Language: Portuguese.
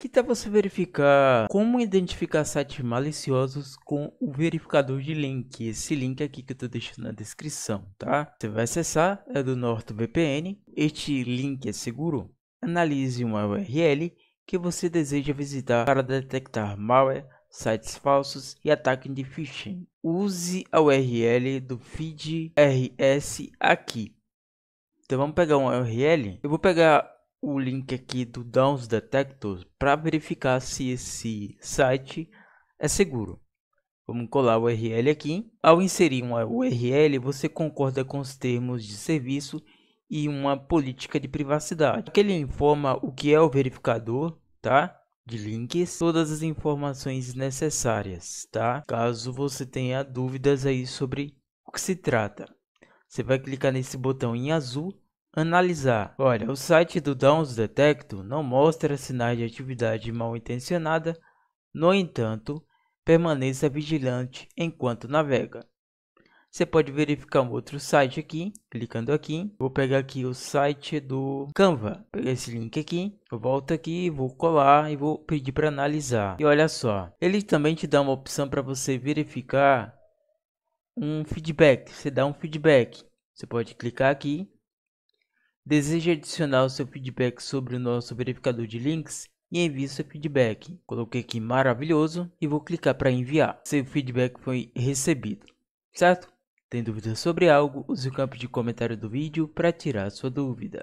que tal você verificar como identificar sites maliciosos com o verificador de link, esse link aqui que eu estou deixando na descrição, tá? Você vai acessar, é do NordVPN, este link é seguro, analise uma URL que você deseja visitar para detectar malware, sites falsos e ataque de phishing. Use a URL do feed RS aqui. Então vamos pegar uma URL, eu vou pegar o link aqui do Downs Detector para verificar se esse site é seguro. Vamos colar o URL aqui. Ao inserir uma URL, você concorda com os termos de serviço e uma política de privacidade. Aqui ele informa o que é o verificador, tá? de links, todas as informações necessárias, tá? Caso você tenha dúvidas aí sobre o que se trata. Você vai clicar nesse botão em azul Analisar. Olha, o site do Downs Detector não mostra sinais de atividade mal intencionada, no entanto, permaneça vigilante enquanto navega. Você pode verificar um outro site aqui, clicando aqui. Vou pegar aqui o site do Canva. Pegar esse link aqui, eu volto aqui, vou colar e vou pedir para analisar. E olha só, ele também te dá uma opção para você verificar um feedback. Você dá um feedback. Você pode clicar aqui Deseja adicionar o seu feedback sobre o nosso verificador de links? E envie seu feedback. Coloquei aqui maravilhoso e vou clicar para enviar. Seu feedback foi recebido, certo? Tem dúvida sobre algo? Use o campo de comentário do vídeo para tirar sua dúvida.